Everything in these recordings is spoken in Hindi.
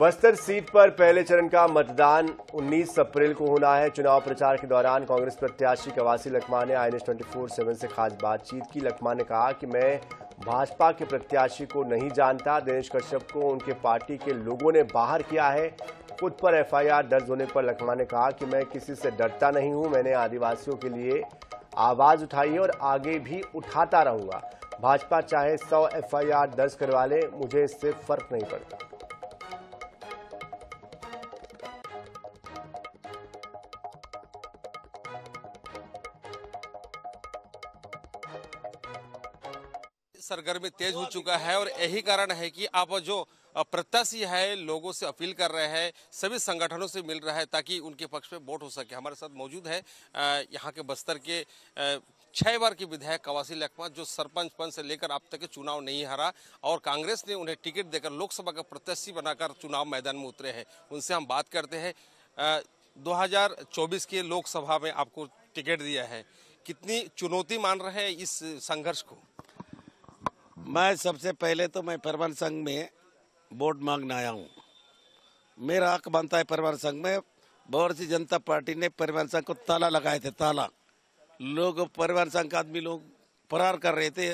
बस्तर सीट पर पहले चरण का मतदान 19 अप्रैल को होना है चुनाव प्रचार के दौरान कांग्रेस प्रत्याशी कवासी लखमा ने I N twenty four seven से खास बातचीत की लखमा ने कहा कि मैं भाजपा के प्रत्याशी को नहीं जानता दिनेश कश्यप को उनके पार्टी के लोगों ने बाहर किया है खुद पर एफआईआर दर्ज होने पर लखमा ने कहा कि मैं किसी से डरता नहीं हूं मैंने आदिवासियों के लिए आवाज उठाई और आगे भी उठाता रहूंगा भाजपा चाहे सौ एफ दर्ज करवा ले मुझे इससे फर्क नहीं पड़ता सरगर्मी तेज हो चुका है और यही कारण है कि आप जो प्रत्याशी है लोगों से अपील कर रहे हैं सभी संगठनों से मिल रहा है ताकि उनके पक्ष में वोट हो सके हमारे साथ मौजूद है यहाँ के बस्तर के छह बार के विधायक कवासी लखमा जो सरपंच पद से लेकर अब तक चुनाव नहीं हारा और कांग्रेस ने उन्हें टिकट देकर लोकसभा का प्रत्याशी बनाकर चुनाव मैदान में उतरे हैं उनसे हम बात करते हैं 2024 के लोकसभा में आपको टिकट दिया है कितनी चुनौती मान रहे हैं इस संघर्ष को मैं सबसे पहले तो मैं परवन संघ में वोट मांगने आया हूँ मेरा हक बनता है परवन संघ में भारतीय जनता पार्टी ने परिवहन संघ को ताला लगाए थे ताला लोग परिवहन संघ के आदमी लोग फरार कर रहे थे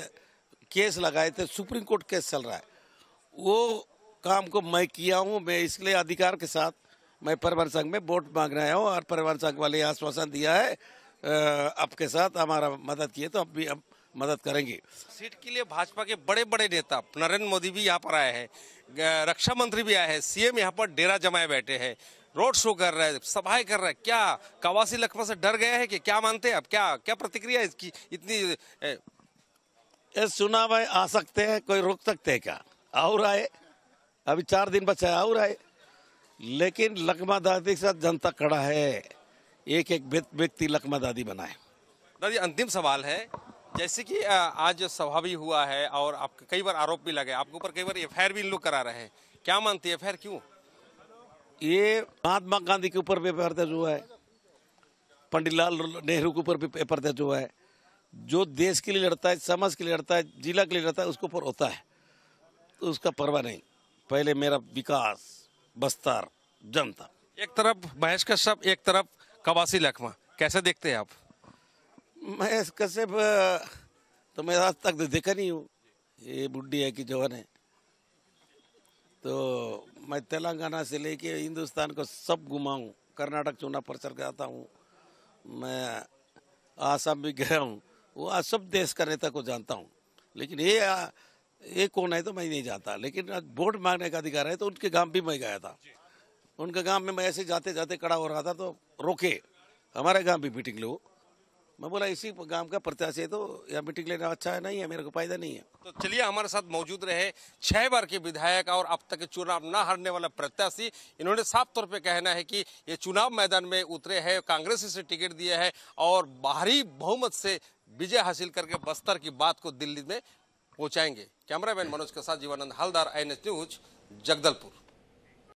केस लगाए थे सुप्रीम कोर्ट केस चल रहा है वो काम को मैं किया हूँ मैं इसलिए अधिकार के साथ मैं परिवहन संघ में वोट मांग रहा हूँ और परिवहन संघ वाले आश्वासन दिया है आपके साथ हमारा मदद किए तो अब भी अब मदद करेंगे सीट के लिए भाजपा के बड़े बड़े नेता नरेंद्र मोदी भी यहाँ पर आए हैं रक्षा मंत्री भी आए हैं सीएम यहाँ पर डेरा जमाए बैठे हैं रोड शो कर रहे हैं सभाएं कर रहे हैं क्या कवासी लखमा से डर गए हैं कि क्या मानते हैं आप क्या क्या प्रतिक्रिया इसकी इतनी सुना भाई आ सकते हैं कोई रोक सकते है क्या और आए अभी चार दिन बचा और आए लेकिन लकमा दादी के साथ जनता खड़ा है एक एक व्यक्ति लकमा दादी बनाए दादी अंतिम सवाल है जैसे कि आज सभा भी हुआ है और आप कई बार आरोप भी लगे आपके ऊपर कई बार एफ भी लोग करा रहे हैं क्या मानती है एफ क्यों ये महात्मा गांधी के ऊपर भी एफ दर्ज हुआ है पंडित लाल नेहरू के ऊपर भी पेपर दर्ज हुआ है जो देश के लिए लड़ता है समाज के लिए लड़ता है जिला के लिए लड़ता है उसके ऊपर होता है तो उसका परवाह नहीं पहले मेरा विकास बस्तर जनता एक तरफ महेश कश्यप एक तरफ कवासी लखमा कैसे देखते हैं आप मैं इसका कश्यप तो मैं आज तक तो देखा नहीं हूँ ये बुढ़ी है कि जवान है तो मैं तेलंगाना से लेके हिंदुस्तान को सब घुमाऊँ कर्नाटक चुनाव प्रचार करता हूँ मैं आसाम भी गया हूँ वो आज सब देश का नेता को जानता हूँ लेकिन ये ये कौन है तो मैं नहीं जानता लेकिन आज वोट मांगने का अधिकार है तो उनके गांव भी मैं गया था उनके गांव में मैं ऐसे जाते जाते खड़ा हो रहा था तो रोके हमारे गांव भी मीटिंग लो मैं बोला इसी गांव का प्रत्याशी है तो यहाँ मीटिंग लेना अच्छा है नहीं है मेरे को फायदा नहीं है तो चलिए हमारे साथ मौजूद रहे छह बार के विधायक और अब तक चुनाव न हारने वाला प्रत्याशी इन्होंने साफ तौर पे कहना है कि ये चुनाव मैदान में उतरे हैं कांग्रेस से टिकट दिया है और बाहरी बहुमत से विजय हासिल करके बस्तर की बात को दिल्ली में पहुंचाएंगे कैमरामैन मनोज के साथ जीवानंद हलदार एन न्यूज जगदलपुर